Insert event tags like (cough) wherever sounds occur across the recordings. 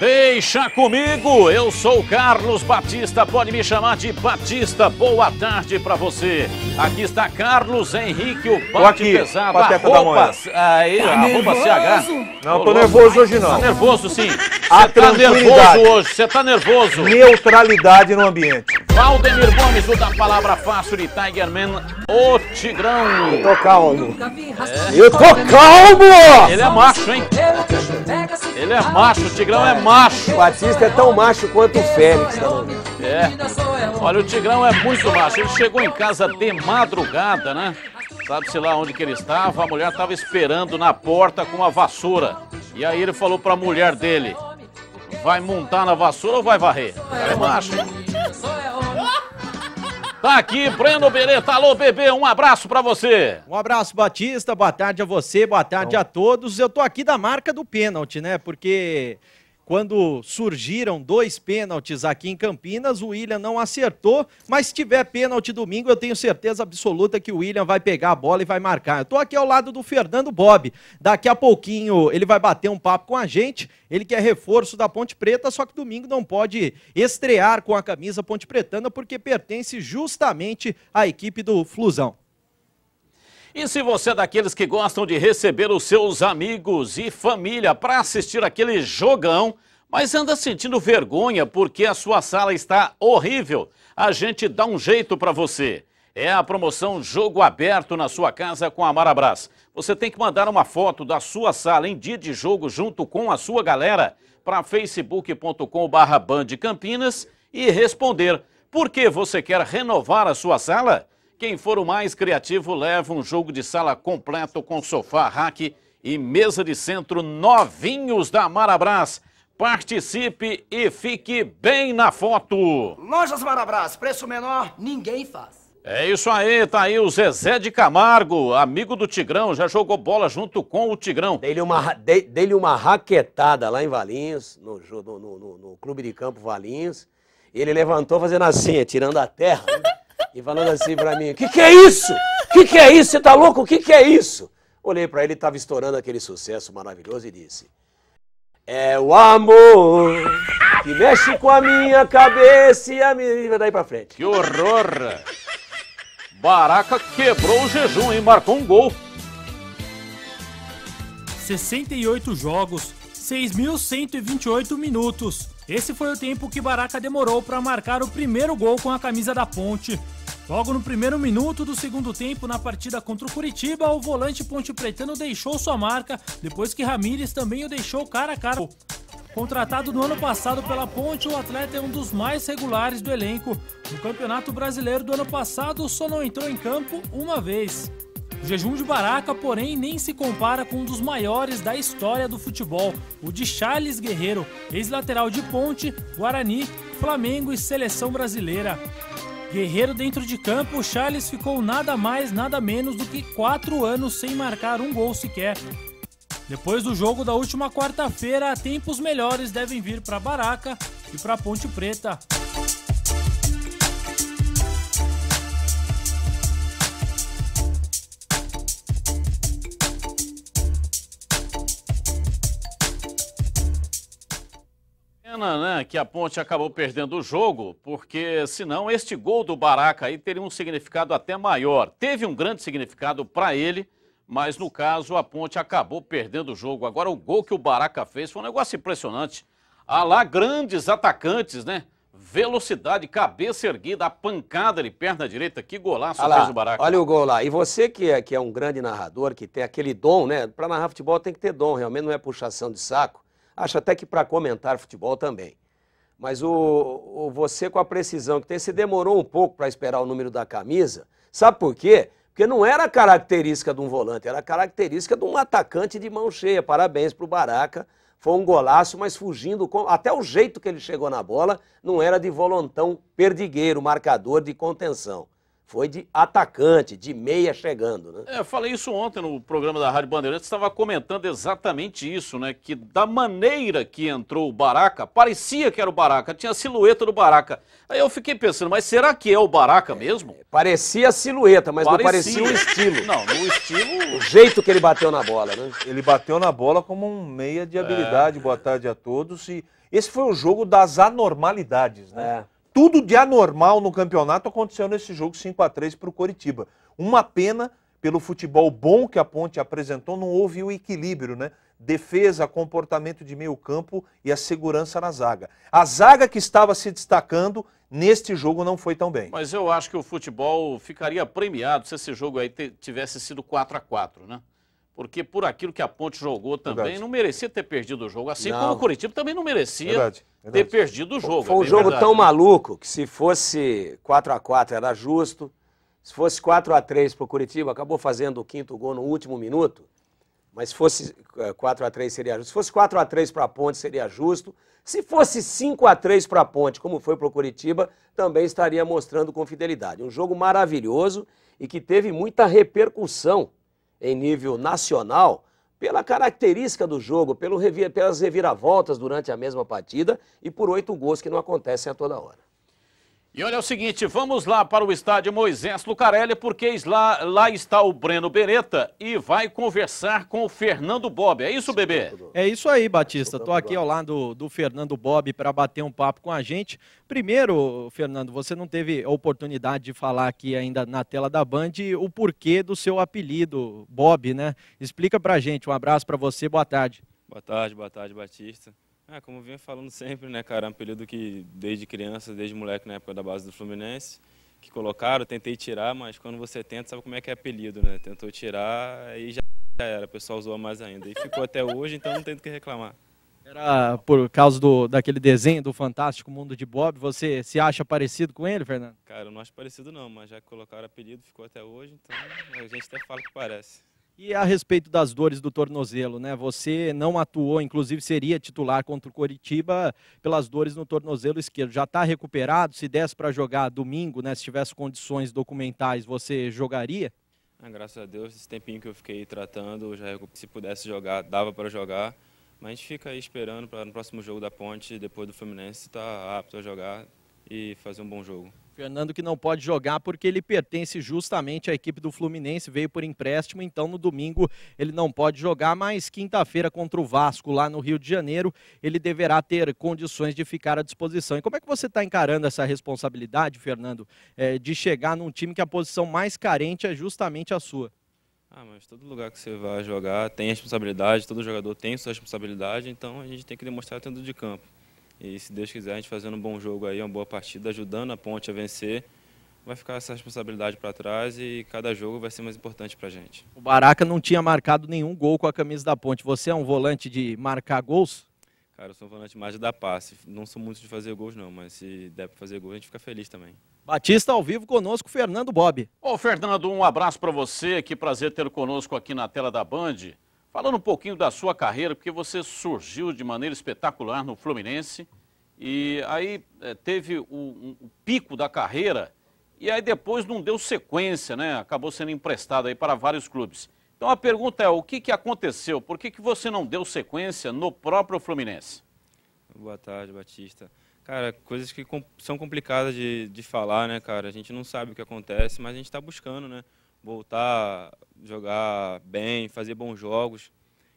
Deixa comigo, eu sou Carlos Batista, pode me chamar de Batista. Boa tarde para você. Aqui está Carlos Henrique, o Bate aqui, Pesado. Pateta a roupas, da manhã. Aí, tá arroba CH. Não, tô nervoso hoje tá não. Tá nervoso sim. Você tá nervoso hoje, você tá nervoso. Neutralidade no ambiente. Valdemir Gomes, o da palavra fácil de Tigerman, o Tigrão. Eu tô calmo. É. Eu tô calmo! Ele é macho, hein? Ele é macho, o Tigrão é macho. O Batista é tão macho quanto o Félix. Tá é. Olha, o Tigrão é muito macho. Ele chegou em casa de madrugada, né? Sabe-se lá onde que ele estava. A mulher estava esperando na porta com uma vassoura. E aí ele falou pra mulher dele vai montar na vassoura ou vai varrer? É macho. Tá aqui, Breno Beretta. Alô, bebê, um abraço para você. Um abraço, Batista. Boa tarde a você, boa tarde Bom. a todos. Eu tô aqui da marca do pênalti, né? Porque quando surgiram dois pênaltis aqui em Campinas, o William não acertou, mas se tiver pênalti domingo, eu tenho certeza absoluta que o William vai pegar a bola e vai marcar. Eu tô aqui ao lado do Fernando Bob. Daqui a pouquinho ele vai bater um papo com a gente. Ele quer é reforço da Ponte Preta, só que domingo não pode estrear com a camisa ponte pretana porque pertence justamente à equipe do Flusão. E se você é daqueles que gostam de receber os seus amigos e família para assistir aquele jogão, mas anda sentindo vergonha porque a sua sala está horrível, a gente dá um jeito para você. É a promoção Jogo Aberto na sua casa com a Marabras. Você tem que mandar uma foto da sua sala em dia de jogo junto com a sua galera para facebook.com.br e responder por que você quer renovar a sua sala quem for o mais criativo leva um jogo de sala completo com sofá, rack e mesa de centro novinhos da Marabras. Participe e fique bem na foto. Lojas Marabras, preço menor, ninguém faz. É isso aí, tá aí o Zezé de Camargo, amigo do Tigrão, já jogou bola junto com o Tigrão. Dei-lhe uma, dei, dei uma raquetada lá em Valinhos, no, no, no, no, Clube de Campo Valinhos, e ele levantou fazendo assim, tirando a terra. Né? e falando assim para mim: que que é isso? Que que é isso? Você tá louco? O que que é isso? Olhei para ele, estava estourando aquele sucesso maravilhoso e disse: É o amor que mexe com a minha cabeça e a minha. Daí para frente. Que horror! Baraca quebrou o jejum e marcou um gol. 68 jogos, 6.128 minutos. Esse foi o tempo que Baraka demorou para marcar o primeiro gol com a camisa da Ponte. Logo no primeiro minuto do segundo tempo, na partida contra o Curitiba, o volante ponte-pretano deixou sua marca, depois que Ramírez também o deixou cara a cara. Contratado no ano passado pela Ponte, o atleta é um dos mais regulares do elenco. No Campeonato Brasileiro do ano passado, só não entrou em campo uma vez. Jejum de Baraca, porém, nem se compara com um dos maiores da história do futebol, o de Charles Guerreiro, ex-lateral de Ponte, Guarani, Flamengo e seleção brasileira. Guerreiro dentro de campo, Charles ficou nada mais, nada menos do que quatro anos sem marcar um gol sequer. Depois do jogo da última quarta-feira, tempos melhores devem vir para Baraca e para Ponte Preta. né, que a Ponte acabou perdendo o jogo, porque senão este gol do Baraca aí teria um significado até maior. Teve um grande significado para ele, mas no caso a Ponte acabou perdendo o jogo. Agora o gol que o Baraca fez foi um negócio impressionante. Há lá grandes atacantes, né? Velocidade, cabeça erguida, a pancada de perna direita, que golaço fez o Baraca. Olha o gol lá. E você que é, que é um grande narrador, que tem aquele dom, né? Para narrar futebol tem que ter dom, realmente não é puxação de saco. Acho até que para comentar futebol também. Mas o, o, você com a precisão que tem, se demorou um pouco para esperar o número da camisa. Sabe por quê? Porque não era característica de um volante, era característica de um atacante de mão cheia. Parabéns para o Baraca. Foi um golaço, mas fugindo. Com... Até o jeito que ele chegou na bola não era de volontão perdigueiro, marcador de contenção foi de atacante, de meia chegando. Né? É, eu falei isso ontem no programa da Rádio Bandeirantes, estava comentando exatamente isso, né? Que da maneira que entrou o Baraca, parecia que era o Baraca, tinha a silhueta do Baraca. Aí eu fiquei pensando, mas será que é o Baraca é, mesmo? Parecia a silhueta, mas parecia. não parecia o estilo. (laughs) Não, no estilo. O jeito que ele bateu na bola, né? Ele bateu na bola como um meia de habilidade. É. Boa tarde a todos. E esse foi o jogo das anormalidades, né? É. Tudo de anormal no campeonato aconteceu nesse jogo 5 a 3 para o Coritiba. Uma pena pelo futebol bom que a Ponte apresentou, não houve o equilíbrio, né? Defesa, comportamento de meio campo e a segurança na zaga. A zaga que estava se destacando neste jogo não foi tão bem. Mas eu acho que o futebol ficaria premiado se esse jogo aí tivesse sido 4 a 4 né? porque por aquilo que a Ponte jogou também, verdade. não merecia ter perdido o jogo. Assim não. como o Curitiba também não merecia verdade, verdade. ter perdido o jogo. Foi um é jogo tão maluco que se fosse 4 a 4 era justo. Se fosse 4 a 3 para o Curitiba, acabou fazendo o quinto gol no último minuto. Mas se fosse 4 é, a 3 seria justo. Se fosse 4 a 3 para a Ponte seria justo. Se fosse 5 a 3 para a Ponte, como foi para o Curitiba, também estaria mostrando com fidelidade. Um jogo maravilhoso e que teve muita repercussão em nível nacional pela característica do jogo, pelo, pelas reviravoltas durante a mesma partida e por oito gols que não acontecem a toda hora. E olha o seguinte, vamos lá para o estádio Moisés Lucarelli, porque lá, lá está o Breno Beretta e vai conversar com o Fernando Bob. É isso, bebê? É isso aí, Batista. Estou aqui ao lado do, do Fernando Bob para bater um papo com a gente. Primeiro, Fernando, você não teve a oportunidade de falar aqui ainda na tela da Band o porquê do seu apelido, Bob, né? Explica para a gente. Um abraço para você, boa tarde. Boa tarde, boa tarde, Batista. É, como eu vinha falando sempre, né, cara? É um período que, desde criança, desde moleque, na época da base do Fluminense, que colocaram, tentei tirar, mas quando você tenta, sabe como é que é apelido, né? Tentou tirar, aí já era, o pessoal zoa mais ainda. E ficou até hoje, então não tem do que reclamar. Era por causa do, daquele desenho do Fantástico Mundo de Bob, você se acha parecido com ele, Fernando? Cara, eu não acho parecido não, mas já que colocaram apelido, ficou até hoje, então a gente até fala que parece. E é a respeito das dores do tornozelo, né? Você não atuou, inclusive seria titular contra o Coritiba pelas dores no tornozelo esquerdo. Já está recuperado? Se desse para jogar domingo, né? Se tivesse condições documentais, você jogaria? Ah, graças a Deus, esse tempinho que eu fiquei tratando, já se pudesse jogar, dava para jogar. Mas a gente fica aí esperando para no próximo jogo da Ponte, depois do Fluminense, estar tá apto a jogar e fazer um bom jogo. Fernando que não pode jogar porque ele pertence justamente à equipe do Fluminense, veio por empréstimo, então no domingo ele não pode jogar, mas quinta-feira contra o Vasco lá no Rio de Janeiro, ele deverá ter condições de ficar à disposição. E como é que você está encarando essa responsabilidade, Fernando, é, de chegar num time que a posição mais carente é justamente a sua? Ah, mas todo lugar que você vai jogar tem responsabilidade, todo jogador tem sua responsabilidade, então a gente tem que demonstrar dentro de campo. E se Deus quiser, a gente fazendo um bom jogo aí, uma boa partida, ajudando a ponte a vencer, vai ficar essa responsabilidade para trás e cada jogo vai ser mais importante para a gente. O Baraca não tinha marcado nenhum gol com a camisa da ponte. Você é um volante de marcar gols? Cara, eu sou um volante mais de dar passe. Não sou muito de fazer gols, não, mas se der para fazer gols, a gente fica feliz também. Batista ao vivo conosco, Fernando Bob. Ô, Fernando, um abraço para você. Que prazer tê-lo conosco aqui na tela da Band. Falando um pouquinho da sua carreira, porque você surgiu de maneira espetacular no Fluminense e aí eh, teve o, o pico da carreira e aí depois não deu sequência, né? Acabou sendo emprestado aí para vários clubes. Então a pergunta é, o que, que aconteceu? Por que, que você não deu sequência no próprio Fluminense? Boa tarde, Batista. Cara, coisas que são complicadas de, de falar, né, cara? A gente não sabe o que acontece, mas a gente está buscando, né? voltar, jogar bem, fazer bons jogos.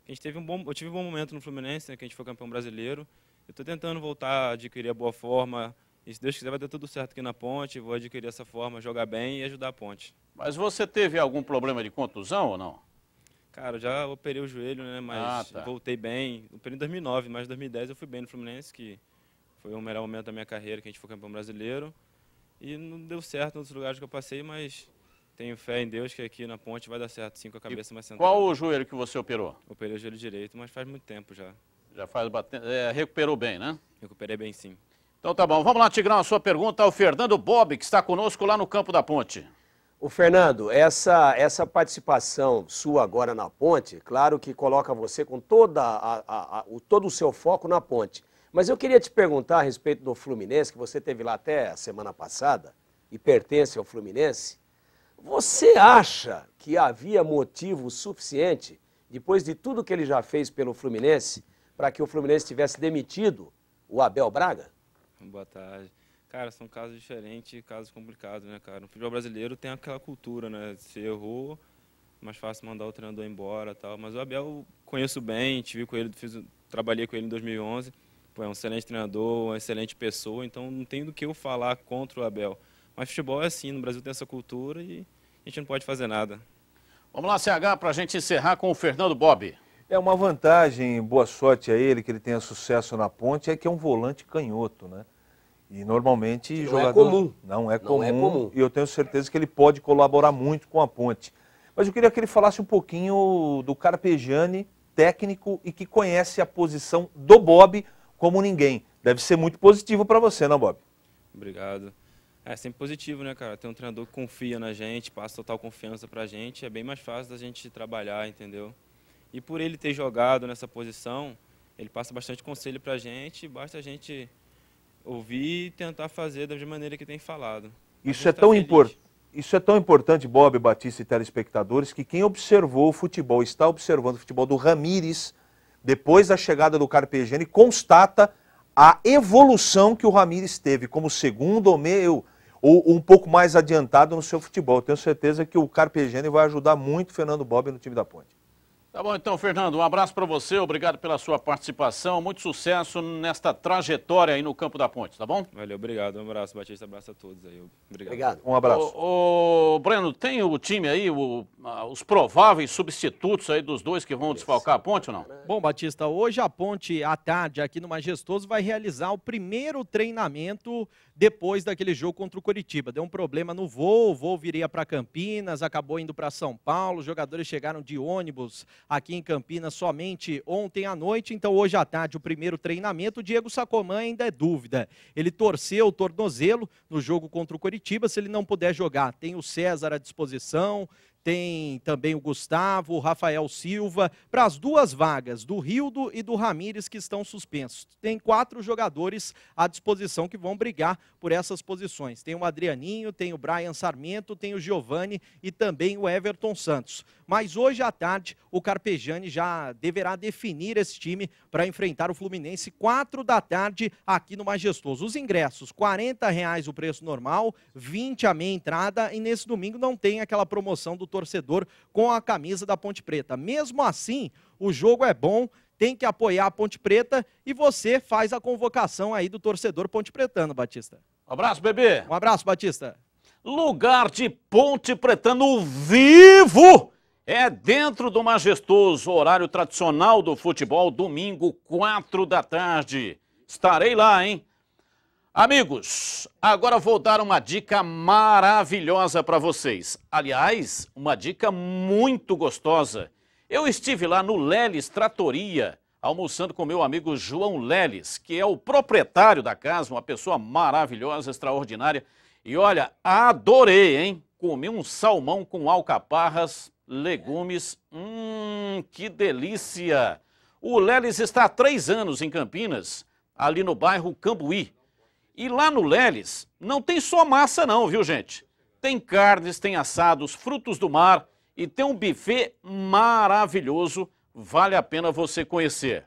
A gente teve um bom, eu tive um bom momento no Fluminense, né, que a gente foi campeão brasileiro. Eu estou tentando voltar a adquirir a boa forma. E se Deus quiser, vai dar tudo certo aqui na ponte. Vou adquirir essa forma, jogar bem e ajudar a ponte. Mas você teve algum problema de contusão ou não? Cara, eu já operei o joelho, né? Mas ah, tá. voltei bem. Operei em 2009, mas em 2010 eu fui bem no Fluminense, que foi o melhor momento da minha carreira, que a gente foi campeão brasileiro. E não deu certo nos lugares que eu passei, mas tenho fé em Deus que aqui na ponte vai dar certo, sim, com a cabeça e mais centrada. Qual o joelho que você operou? Operei o joelho direito, mas faz muito tempo já. Já faz bastante. É, recuperou bem, né? Recuperei bem, sim. Então tá bom. Vamos lá, Tigrão, a sua pergunta ao é Fernando Bob, que está conosco lá no Campo da Ponte. O Fernando, essa, essa participação sua agora na ponte, claro que coloca você com toda a, a, a, o, todo o seu foco na ponte. Mas eu queria te perguntar a respeito do Fluminense, que você teve lá até a semana passada e pertence ao Fluminense. Você acha que havia motivo suficiente, depois de tudo que ele já fez pelo Fluminense, para que o Fluminense tivesse demitido o Abel Braga? Boa tarde. Cara, são casos diferentes, casos complicados, né, cara? O futebol brasileiro tem aquela cultura, né? Se errou, mais fácil mandar o treinador embora tal. Mas o Abel conheço bem, tive com ele, fiz, trabalhei com ele em 2011. Pô, é um excelente treinador, uma excelente pessoa, então não tem do que eu falar contra o Abel. Mas futebol é assim, no Brasil tem essa cultura e a gente não pode fazer nada. Vamos lá, CH, para a gente encerrar com o Fernando Bob. É uma vantagem, boa sorte a ele, que ele tenha sucesso na ponte, é que é um volante canhoto, né? E normalmente não é jogador. É comum. Não é comum. Não é comum. E eu tenho certeza que ele pode colaborar muito com a ponte. Mas eu queria que ele falasse um pouquinho do Carpegiani, técnico e que conhece a posição do Bob como ninguém. Deve ser muito positivo para você, não, né, Bob? Obrigado. É sempre positivo, né, cara? Ter um treinador que confia na gente, passa total confiança pra gente, é bem mais fácil da gente trabalhar, entendeu? E por ele ter jogado nessa posição, ele passa bastante conselho pra gente, basta a gente ouvir e tentar fazer da maneira que tem falado. Isso é, tá tão import... Isso é tão importante, Bob, Batista e telespectadores, que quem observou o futebol, está observando o futebol do Ramires, depois da chegada do Carpegiani, constata a evolução que o Ramires teve como segundo ou meio ou, um pouco mais adiantado no seu futebol. Tenho certeza que o Carpegiani vai ajudar muito o Fernando Bob no time da Ponte. Tá bom, então, Fernando, um abraço para você, obrigado pela sua participação, muito sucesso nesta trajetória aí no Campo da Ponte, tá bom? Valeu, obrigado, um abraço, Batista, abraço a todos aí, obrigado. Obrigado, um abraço. O, o Breno, tem o time aí, o, os prováveis substitutos aí dos dois que vão desfalcar a ponte ou não? Bom, Batista, hoje a ponte, à tarde, aqui no Majestoso, vai realizar o primeiro treinamento depois daquele jogo contra o Curitiba. Deu um problema no voo, o voo viria para Campinas, acabou indo para São Paulo, os jogadores chegaram de ônibus aqui em Campinas somente ontem à noite, então hoje à tarde o primeiro treinamento. O Diego Sacomã ainda é dúvida. Ele torceu o tornozelo no jogo contra o Coritiba, se ele não puder jogar, tem o César à disposição, tem também o Gustavo, o Rafael Silva, para as duas vagas, do Rildo e do Ramires, que estão suspensos. Tem quatro jogadores à disposição que vão brigar por essas posições. Tem o Adrianinho, tem o Brian Sarmento, tem o Giovani e também o Everton Santos. Mas hoje à tarde, o Carpejani já deverá definir esse time para enfrentar o Fluminense, quatro da tarde, aqui no Majestoso. Os ingressos, R$ reais o preço normal, 20 a meia entrada, e nesse domingo não tem aquela promoção do torcedor com a camisa da Ponte Preta. Mesmo assim, o jogo é bom, tem que apoiar a Ponte Preta e você faz a convocação aí do torcedor Ponte Pretano, Batista. Um abraço, bebê. Um abraço, Batista. Lugar de Ponte Pretano vivo é dentro do majestoso horário tradicional do futebol, domingo, quatro da tarde. Estarei lá, hein? Amigos, agora vou dar uma dica maravilhosa para vocês. Aliás, uma dica muito gostosa. Eu estive lá no Leles Tratoria, almoçando com meu amigo João Leles, que é o proprietário da casa, uma pessoa maravilhosa, extraordinária. E olha, adorei, hein? Comi um salmão com alcaparras, legumes. Hum, que delícia! O Leles está há três anos em Campinas, ali no bairro Cambuí. E lá no Leles não tem só massa não, viu gente? Tem carnes, tem assados, frutos do mar e tem um buffet maravilhoso, vale a pena você conhecer.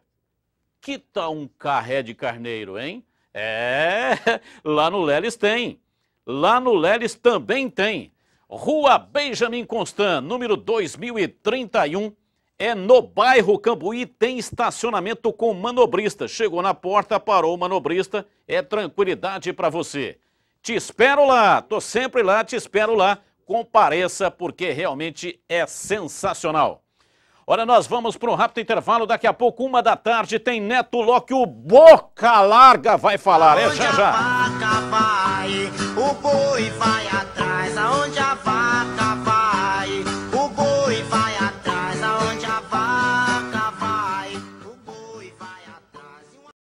Que tal um carré de carneiro, hein? É, (laughs) lá no Leles tem. Lá no Leles também tem. Rua Benjamin Constant, número 2031, é no bairro Cambuí, tem estacionamento com manobrista. Chegou na porta, parou o manobrista, é tranquilidade para você. Te espero lá, tô sempre lá, te espero lá. Compareça porque realmente é sensacional. Olha, nós vamos para um rápido intervalo. Daqui a pouco, uma da tarde, tem Neto Locke, o Boca Larga vai falar. É já já. Vai, o boi vai.